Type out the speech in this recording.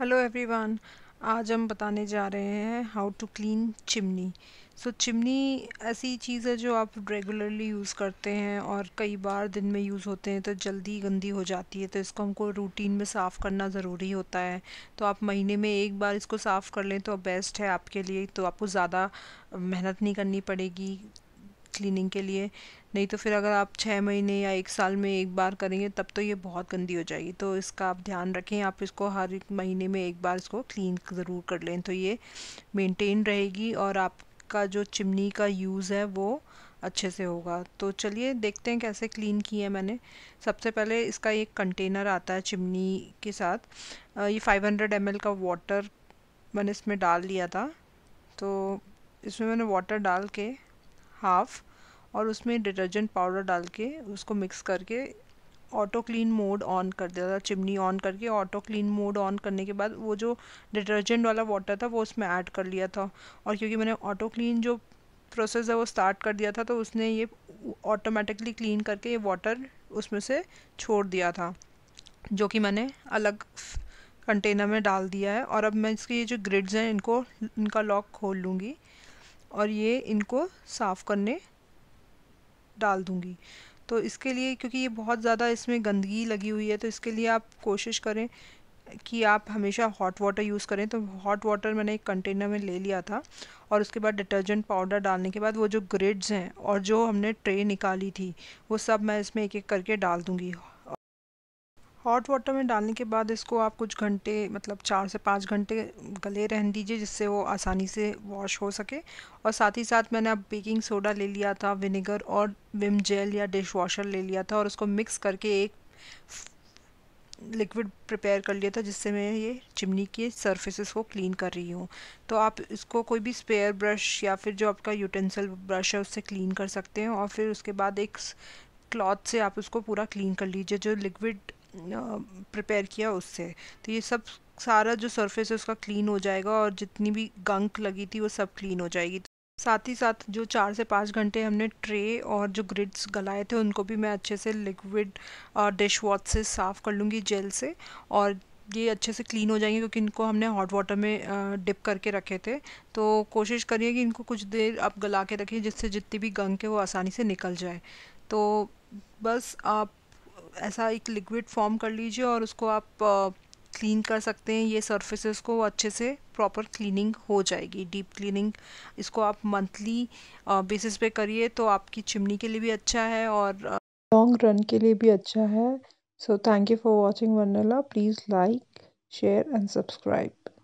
hello everyone आज हम बताने जा रहे हैं how to clean chimney so chimney ऐसी चीज़ है जो आप रेगुलरली यूज़ करते हैं और कई बार दिन में यूज़ होते हैं तो जल्दी गंदी हो जाती है तो इसको हमको रूटीन में साफ़ करना ज़रूरी होता है तो आप महीने में एक बार इसको साफ़ कर लें तो बेस्ट है आपके लिए तो आपको ज़्यादा मेहनत नहीं करनी पड़ेगी क्लीनिंग के लिए नहीं तो फिर अगर आप छः महीने या एक साल में एक बार करेंगे तब तो ये बहुत गंदी हो जाएगी तो इसका आप ध्यान रखें आप इसको हर एक महीने में एक बार इसको क्लीन ज़रूर कर लें तो ये मेनटेन रहेगी और आपका जो चिमनी का यूज़ है वो अच्छे से होगा तो चलिए देखते हैं कैसे क्लीन की है मैंने सबसे पहले इसका एक कंटेनर आता है चिमनी के साथ ये 500 हंड्रेड का वाटर मैंने इसमें डाल लिया था तो इसमें मैंने वाटर डाल के हाफ़ और उसमें डिटर्जेंट पाउडर डाल के उसको मिक्स करके ऑटो क्लीन मोड ऑन कर दिया था चिमनी ऑन करके ऑटो क्लीन मोड ऑन करने के बाद वो जो डिटर्जेंट वाला वाटर था वो उसमें ऐड कर लिया था और क्योंकि मैंने ऑटो क्लीन जो प्रोसेस है वो स्टार्ट कर दिया था तो उसने ये ऑटोमेटिकली क्लीन करके ये वाटर उसमें से छोड़ दिया था जो कि मैंने अलग कंटेनर में डाल दिया है और अब मैं इसके ये जो ग्रिड्स हैं इनको इनका लॉक खोल लूँगी और ये इनको साफ़ करने डाल दूँगी तो इसके लिए क्योंकि ये बहुत ज़्यादा इसमें गंदगी लगी हुई है तो इसके लिए आप कोशिश करें कि आप हमेशा हॉट वाटर यूज़ करें तो हॉट वाटर मैंने एक कंटेनर में ले लिया था और उसके बाद डिटर्जेंट पाउडर डालने के बाद वो जो ग्रिड्स हैं और जो हमने ट्रे निकाली थी वो सब मैं इसमें एक एक करके डाल दूँगी हॉट वाटर में डालने के बाद इसको आप कुछ घंटे मतलब चार से पाँच घंटे गले रहने दीजिए जिससे वो आसानी से वॉश हो सके और साथ ही साथ मैंने अब बेकिंग सोडा ले लिया था विनेगर और विम जेल या डिश वॉशर ले लिया था और उसको मिक्स करके एक लिक्विड प्रिपेयर कर लिया था जिससे मैं ये चिमनी के सर्फेसिस को क्लीन कर रही हूँ तो आप इसको कोई भी स्पेयर ब्रश या फिर जो आपका यूटेंसिल ब्रश है उससे क्लीन कर सकते हैं और फिर उसके बाद एक क्लॉथ से आप उसको पूरा क्लीन कर लीजिए जो लिक्विड प्रिपेयर किया उससे तो ये सब सारा जो सरफेस है उसका क्लीन हो जाएगा और जितनी भी गंक लगी थी वो सब क्लीन हो जाएगी साथ ही साथ जो चार से पाँच घंटे हमने ट्रे और जो ग्रिड्स गलाए थे उनको भी मैं अच्छे से लिक्विड और डिश वॉश से साफ़ कर लूँगी जेल से और ये अच्छे से क्लीन हो जाएंगे क्योंकि इनको हमने हॉट वाटर में डिप करके रखे थे तो कोशिश करिए कि इनको कुछ देर आप गला के रखिए जिससे जितनी भी गंक है वो आसानी से निकल जाए तो बस आप ऐसा एक लिक्विड फॉर्म कर लीजिए और उसको आप क्लीन कर सकते हैं ये सर्फेसेस को अच्छे से प्रॉपर क्लीनिंग हो जाएगी डीप क्लीनिंग इसको आप मंथली बेसिस पे करिए तो आपकी चिमनी के लिए भी अच्छा है और लॉन्ग रन के लिए भी अच्छा है so thank you for watching वनला please like share and subscribe